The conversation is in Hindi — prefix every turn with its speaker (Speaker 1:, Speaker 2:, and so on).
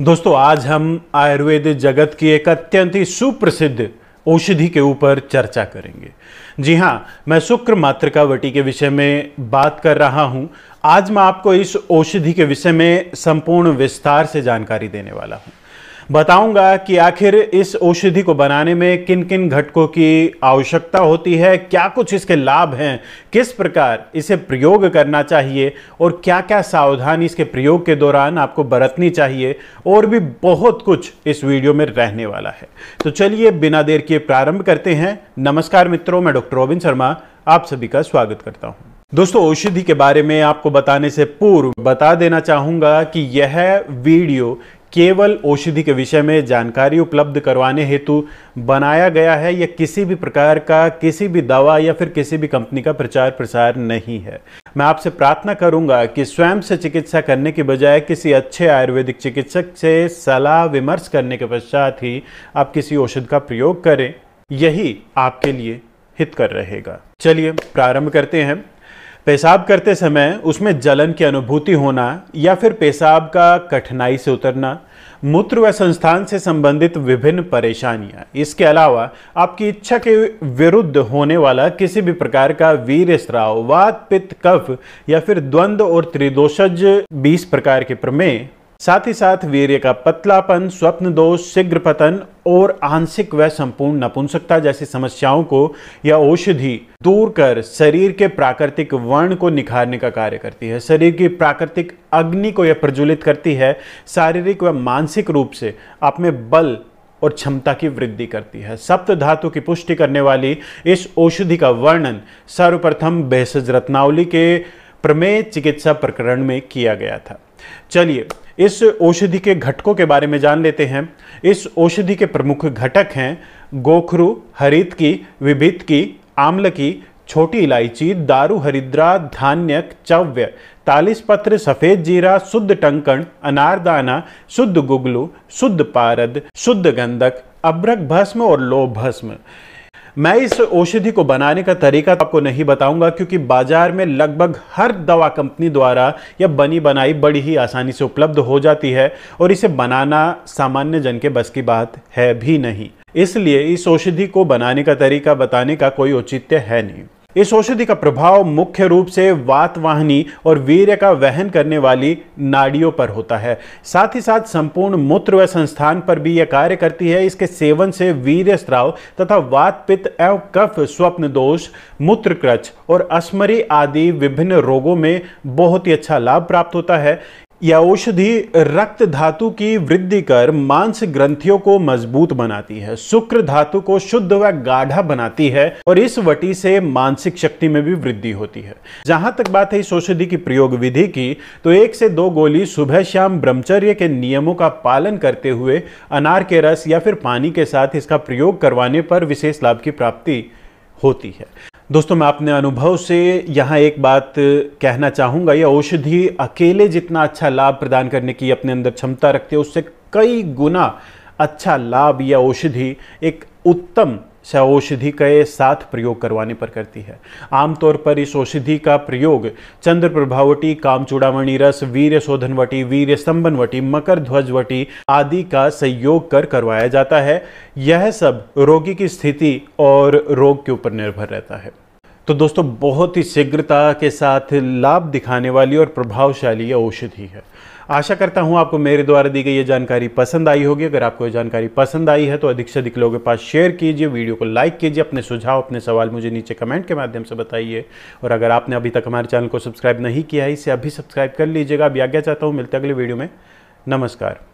Speaker 1: दोस्तों आज हम आयुर्वेद जगत की एक अत्यंत ही सुप्रसिद्ध औषधि के ऊपर चर्चा करेंगे जी हाँ मैं शुक्र मातृकावटी के विषय में बात कर रहा हूँ आज मैं आपको इस औषधि के विषय में संपूर्ण विस्तार से जानकारी देने वाला हूँ बताऊंगा कि आखिर इस औषधि को बनाने में किन किन घटकों की आवश्यकता होती है क्या कुछ इसके लाभ हैं किस प्रकार इसे प्रयोग करना चाहिए और क्या क्या सावधानी इसके प्रयोग के दौरान आपको बरतनी चाहिए और भी बहुत कुछ इस वीडियो में रहने वाला है तो चलिए बिना देर किए प्रारंभ करते हैं नमस्कार मित्रों मैं डॉक्टर रोबिन शर्मा आप सभी का स्वागत करता हूँ दोस्तों औषधि के बारे में आपको बताने से पूर्व बता देना चाहूंगा कि यह वीडियो केवल औषधि के विषय में जानकारी उपलब्ध करवाने हेतु बनाया गया है यह किसी भी प्रकार का किसी भी दवा या फिर किसी भी कंपनी का प्रचार प्रसार नहीं है मैं आपसे प्रार्थना करूंगा कि स्वयं से चिकित्सा करने के बजाय किसी अच्छे आयुर्वेदिक चिकित्सक से सलाह विमर्श करने के पश्चात ही आप किसी औषध का प्रयोग करें यही आपके लिए हितकर रहेगा चलिए प्रारंभ करते हैं पेशाब करते समय उसमें जलन की अनुभूति होना या फिर पेशाब का कठिनाई से उतरना मूत्र व संस्थान से संबंधित विभिन्न परेशानियां इसके अलावा आपकी इच्छा के विरुद्ध होने वाला किसी भी प्रकार का वीर स्राव वात पित्त कफ या फिर द्वंद्व और त्रिदोषज 20 प्रकार के प्रमेय साथ ही साथ वीर्य का पतलापन स्वप्न दोष शीघ्र पतन और आंशिक व संपूर्ण नपुंसकता जैसी समस्याओं को यह औषधि दूर कर शरीर के प्राकृतिक वर्ण को निखारने का कार्य करती है शरीर की प्राकृतिक अग्नि को यह प्रज्वलित करती है शारीरिक व मानसिक रूप से आप में बल और क्षमता की वृद्धि करती है सप्त धातु की पुष्टि करने वाली इस औषधि का वर्णन सर्वप्रथम बेहस रत्नावली के प्रमेय चिकित्सा प्रकरण में किया गया था चलिए इस औषधि के घटकों के बारे में जान लेते हैं इस औषधि के प्रमुख घटक हैं गोखरू हरित की विभित की आम्ल की छोटी इलायची दारू हरिद्रा धान्यक चव्य तालिस पत्र सफ़ेद जीरा शुद्ध टंकण अनारदाना शुद्ध गुगलू शुद्ध पारद शुद्ध गंधक अब्रक भस्म और लोभ भस्म मैं इस औषधि को बनाने का तरीका तो आपको नहीं बताऊंगा क्योंकि बाजार में लगभग हर दवा कंपनी द्वारा यह बनी बनाई बड़ी ही आसानी से उपलब्ध हो जाती है और इसे बनाना सामान्य जन के बस की बात है भी नहीं इसलिए इस औषधि को बनाने का तरीका बताने का कोई औचित्य है नहीं इस औषधि का प्रभाव मुख्य रूप से वातवाहिनी और वीर्य का वहन करने वाली नाड़ियों पर होता है साथ ही साथ संपूर्ण मूत्र व संस्थान पर भी यह कार्य करती है इसके सेवन से वीर्य स्त्राव तथा वात पित्त एवं कफ स्वप्न दोष मूत्र क्रच और अस्मरी आदि विभिन्न रोगों में बहुत ही अच्छा लाभ प्राप्त होता है यह औषधि रक्त धातु की वृद्धि कर मांस ग्रंथियों को मजबूत बनाती है शुक्र धातु को शुद्ध व गाढ़ा बनाती है और इस वटी से मानसिक शक्ति में भी वृद्धि होती है जहां तक बात है इस औषधि की प्रयोग विधि की तो एक से दो गोली सुबह शाम ब्रह्मचर्य के नियमों का पालन करते हुए अनार के रस या फिर पानी के साथ इसका प्रयोग करवाने पर विशेष लाभ की प्राप्ति होती है दोस्तों मैं अपने अनुभव से यहाँ एक बात कहना चाहूँगा यह औषधि अकेले जितना अच्छा लाभ प्रदान करने की अपने अंदर क्षमता रखती है उससे कई गुना अच्छा लाभ या औषधि एक उत्तम से औषधि के साथ प्रयोग करवाने पर करती है आमतौर पर इस औषधि का प्रयोग चंद्र प्रभावटी कामचूड़ामणि रस वीर शोधनवटी वीर स्तंभनवटी मकर ध्वजवटी आदि का सहयोग कर करवाया जाता है यह सब रोगी की स्थिति और रोग के ऊपर निर्भर रहता है तो दोस्तों बहुत ही शीघ्रता के साथ लाभ दिखाने वाली और प्रभावशाली यह औषधि है आशा करता हूँ आपको मेरे द्वारा दी गई ये जानकारी पसंद आई होगी अगर आपको ये जानकारी पसंद आई है तो अधिक से अधिक लोगों के पास शेयर कीजिए वीडियो को लाइक कीजिए अपने सुझाव अपने सवाल मुझे नीचे कमेंट के माध्यम से बताइए और अगर आपने अभी तक हमारे चैनल को सब्सक्राइब नहीं किया है इसे अभी सब्सक्राइब कर लीजिएगा अभी आज्ञा चाहता हूँ मिलते अगले वीडियो में नमस्कार